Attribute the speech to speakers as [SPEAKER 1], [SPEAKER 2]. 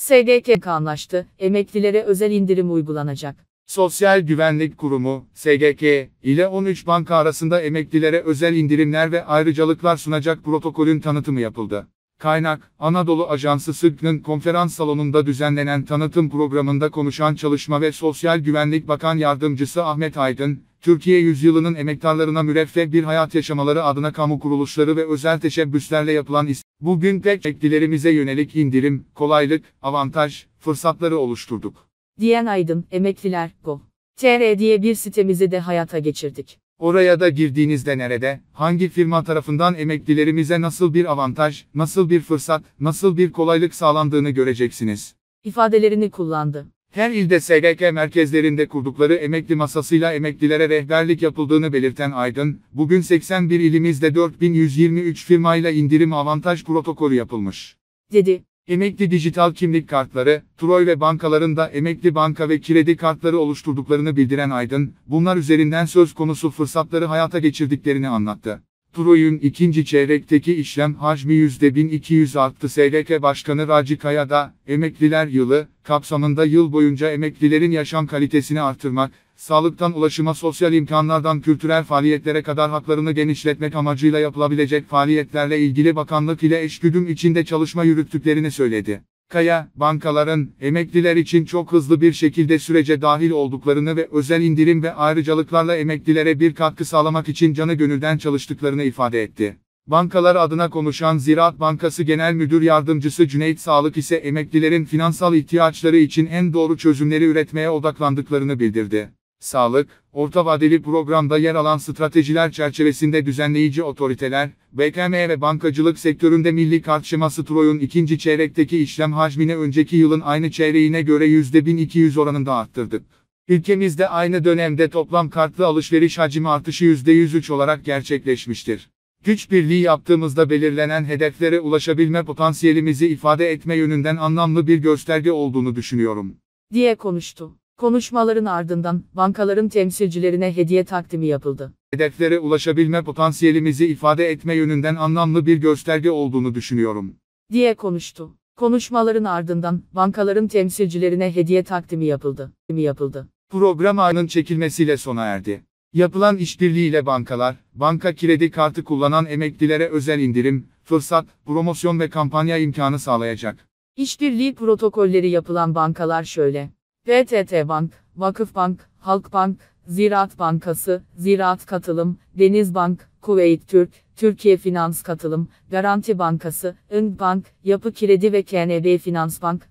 [SPEAKER 1] SGK anlaştı, emeklilere özel indirim uygulanacak.
[SPEAKER 2] Sosyal Güvenlik Kurumu, SGK, ile 13 banka arasında emeklilere özel indirimler ve ayrıcalıklar sunacak protokolün tanıtımı yapıldı. Kaynak, Anadolu Ajansı Sırk'ın konferans salonunda düzenlenen tanıtım programında konuşan Çalışma ve Sosyal Güvenlik Bakan Yardımcısı Ahmet Aydın, Türkiye yüzyılının emektarlarına müreffeh bir hayat yaşamaları adına kamu kuruluşları ve özel teşebbüslerle yapılan bugün pek eklilerimize yönelik indirim, kolaylık, avantaj, fırsatları oluşturduk.
[SPEAKER 1] Diyen Aydın, emekliler, go. TR diye bir sitemizi de hayata geçirdik.
[SPEAKER 2] Oraya da girdiğinizde nerede, hangi firma tarafından emeklilerimize nasıl bir avantaj, nasıl bir fırsat, nasıl bir kolaylık sağlandığını göreceksiniz.
[SPEAKER 1] İfadelerini kullandı.
[SPEAKER 2] Her ilde SGK merkezlerinde kurdukları emekli masasıyla emeklilere rehberlik yapıldığını belirten Aydın, bugün 81 ilimizde 4123 firmayla indirim avantaj protokolü yapılmış, dedi. Emekli dijital kimlik kartları, Troy ve bankalarında emekli banka ve kredi kartları oluşturduklarını bildiren Aydın, bunlar üzerinden söz konusu fırsatları hayata geçirdiklerini anlattı. Troy'un ikinci çeyrekteki işlem hacmi %1200 arttı. SRK Başkanı Raci Kaya da, emekliler yılı, kapsamında yıl boyunca emeklilerin yaşam kalitesini artırmak, sağlıktan ulaşıma sosyal imkanlardan kültürel faaliyetlere kadar haklarını genişletmek amacıyla yapılabilecek faaliyetlerle ilgili bakanlık ile eşgüdüm içinde çalışma yürüttüklerini söyledi. Kaya, bankaların, emekliler için çok hızlı bir şekilde sürece dahil olduklarını ve özel indirim ve ayrıcalıklarla emeklilere bir katkı sağlamak için canı gönülden çalıştıklarını ifade etti. Bankalar adına konuşan Ziraat Bankası Genel Müdür Yardımcısı Cüneyt Sağlık ise emeklilerin finansal ihtiyaçları için en doğru çözümleri üretmeye odaklandıklarını bildirdi sağlık, orta vadeli programda yer alan stratejiler çerçevesinde düzenleyici otoriteler, BKM ve bankacılık sektöründe milli kart şeması Troy'un ikinci çeyrekteki işlem hacmine önceki yılın aynı çeyreğine göre %1200 oranında arttırdı. Ülkemizde aynı dönemde toplam kartlı alışveriş hacmi artışı %103 olarak gerçekleşmiştir. Güç birliği yaptığımızda belirlenen hedeflere ulaşabilme potansiyelimizi ifade etme yönünden anlamlı bir gösterge olduğunu düşünüyorum,
[SPEAKER 1] diye konuştu. Konuşmaların ardından bankaların temsilcilerine hediye takdimi yapıldı.
[SPEAKER 2] Hedeflere ulaşabilme potansiyelimizi ifade etme yönünden anlamlı bir gösterge olduğunu düşünüyorum.
[SPEAKER 1] Diye konuştu. Konuşmaların ardından bankaların temsilcilerine hediye takdimi yapıldı. yapıldı.
[SPEAKER 2] Program ayının çekilmesiyle sona erdi. Yapılan işbirliğiyle bankalar, banka kredi kartı kullanan emeklilere özel indirim, fırsat, promosyon ve kampanya imkanı sağlayacak.
[SPEAKER 1] İşbirliği protokolleri yapılan bankalar şöyle. PTT Bank, Vakıfbank, Halkbank, Ziraat Bankası, Ziraat Katılım, Denizbank, Kuveyt Türk, Türkiye Finans Katılım, Garanti Bankası, Ün Bank, Yapı Kredi ve KNB Finans Bank,